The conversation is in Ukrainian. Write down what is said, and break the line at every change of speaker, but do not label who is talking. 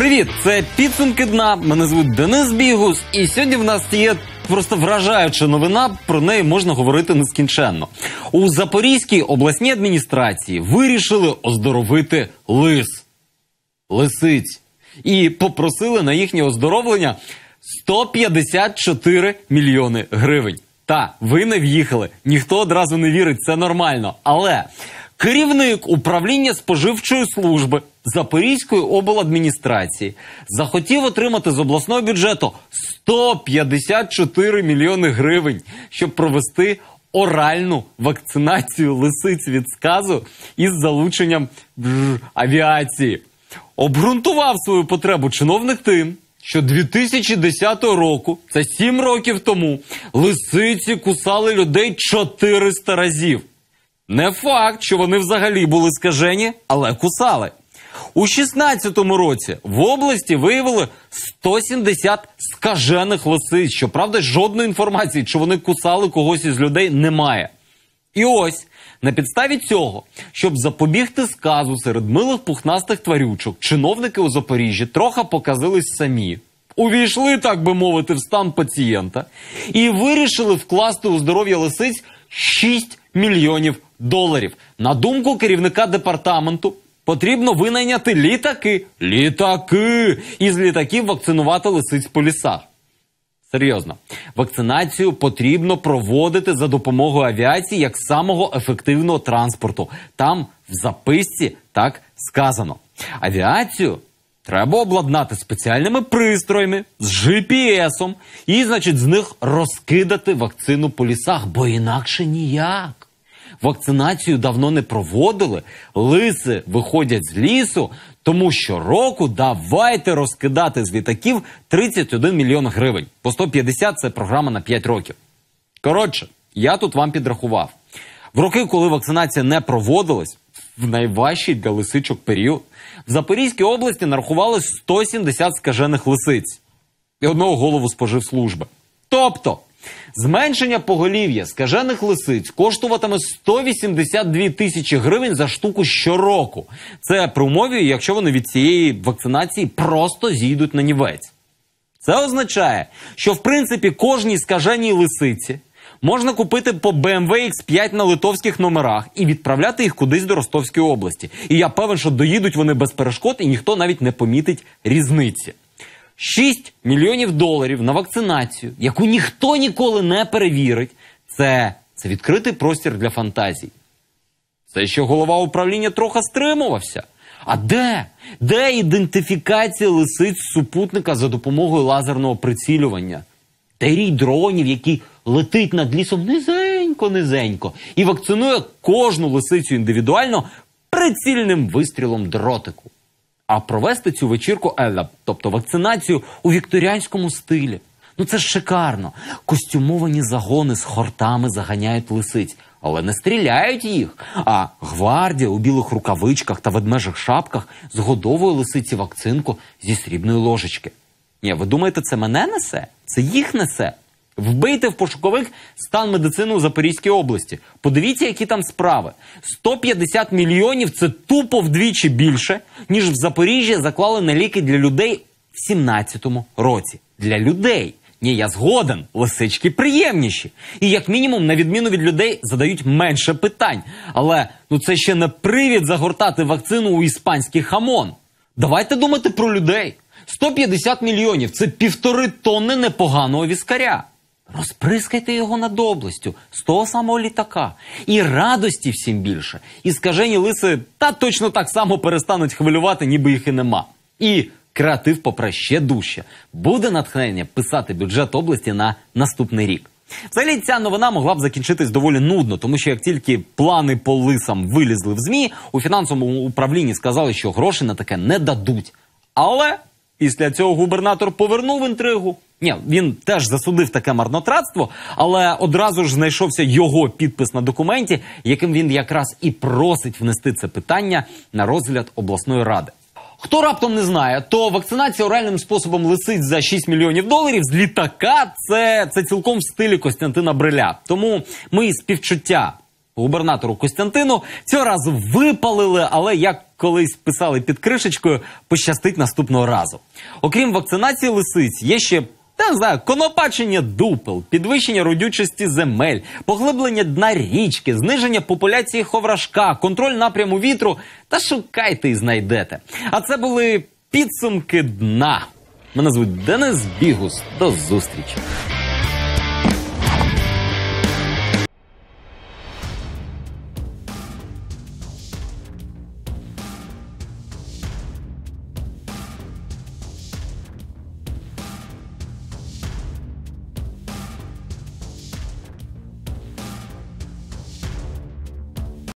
Привіт, це підсумки дна. Мене звуть Денис Бігус, і сьогодні в нас є просто вражаюча новина. Про неї можна говорити нескінченно. У Запорізькій обласній адміністрації вирішили оздоровити лис лисиць і попросили на їхнє оздоровлення 154 мільйони гривень. Та ви не в'їхали, ніхто одразу не вірить, це нормально. Але керівник управління споживчої служби Запорізької обладміністрації захотів отримати з обласного бюджету 154 мільйони гривень, щоб провести оральну вакцинацію лисиць від сказу із залученням авіації. Обґрунтував свою потребу чиновник тим. Що 2010 року, це 7 років тому, лисиці кусали людей 400 разів. Не факт, що вони взагалі були скажені, але кусали. У 2016 році в області виявили 170 скажених лисиць. Щоправда, жодної інформації, чи вони кусали когось із людей, немає. І ось на підставі цього, щоб запобігти сказу серед милих пухнастих тварючок, чиновники у Запоріжжі трохи показились самі. Увійшли, так би мовити, в стан пацієнта і вирішили вкласти у здоров'я лисиць 6 мільйонів доларів. На думку керівника департаменту, Потрібно винайняти літаки. Літаки! Із літаків вакцинувати лисиць по лісах. Серйозно, вакцинацію потрібно проводити за допомогою авіації як самого ефективного транспорту. Там в записці так сказано. Авіацію треба обладнати спеціальними пристроями з GPS-ом і, значить, з них розкидати вакцину по лісах, бо інакше ніяк вакцинацію давно не проводили. Лиси виходять з лісу, тому що року давайте розкидати з літаків 31 мільйон гривень. По 150 – це програма на 5 років. Коротше, я тут вам підрахував. В роки, коли вакцинація не проводилась, в найважчий для лисичок період в Запорізькій області нарахували 170 скажених лисиць і одного голову спожив служби. Тобто Зменшення поголів'я скажених лисиць коштуватиме 182 тисячі гривень за штуку щороку. Це при умові, якщо вони від цієї вакцинації просто зійдуть на нівець. Це означає, що в принципі кожній скаженій лисиці можна купити по BMW X5 на литовських номерах і відправляти їх кудись до Ростовської області. І я певен, що доїдуть вони без перешкод, і ніхто навіть не помітить різниці. 6 мільйонів доларів на вакцинацію, яку ніхто ніколи не перевірить, це, це відкритий простір для фантазій. Це ще голова управління трохи стримувався. А де? Де ідентифікація лисиць супутника за допомогою лазерного прицілювання? Та рій дронів, який летить над лісом низенько-низенько, і вакцинує кожну лисицю індивідуально прицільним вистрілом дротику а провести цю вечірку Елла, тобто вакцинацію у вікторіанському стилі. Ну це ж шикарно. Костюмовані загони з хортами заганяють лисиць, але не стріляють їх. А гвардія у білих рукавичках та ведмежих шапках згодовує лисиці вакцинку зі срібної ложечки. Ні, ви думаєте, це мене несе? Це їх несе. Вбити в пошуковик стан медицини у Запорізькій області. Подивіться, які там справи. 150 мільйонів це тупо вдвічі більше, ніж в Запоріжжі заклали на ліки для людей в 17-му році. Для людей. Ні, я згоден, лисички приємніші. І як мінімум, на відміну від людей, задають менше питань. Але ну це ще не привід загортати вакцину у іспанський хамон. Давайте думати про людей. 150 мільйонів це півтори тонни непоганого віскаря. Розприскайте його над областю з того самого літака, і радості всім більше. І скажені лиси та точно так само перестануть хвилювати, ніби їх і нема. І креатив попри ще дужче. Буде натхнення писати бюджет області на наступний рік. Взагалі, ця новина могла б закінчитись доволі нудно, тому що як тільки плани по лисам вилізли в змі, у фінансовому управлінні сказали, що гроші на таке не дадуть. Але. Після цього губернатор повернув інтригу. Ні, він теж засудив таке марнотратство, але одразу ж знайшовся його підпис на документі, яким він якраз і просить внести це питання на розгляд обласної ради. Хто раптом не знає, то вакцинація оральним способом лисить за 6 мільйонів доларів з літака це це цілком в стилі Костянтина Бриля. Тому ми співчуття губернатору Костянтину цього разу випалили, але як колись писали під кришечкою, пощастить наступного разу. Окрім вакцинації лисиць, є ще. не знаю, конопачення дупел, підвищення родючості земель, поглиблення дна річки, зниження популяції ховрашка, контроль напряму вітру та шукайте і знайдете. А це були підсумки дна. Мене звуть Денис Бігус. До зустрічі.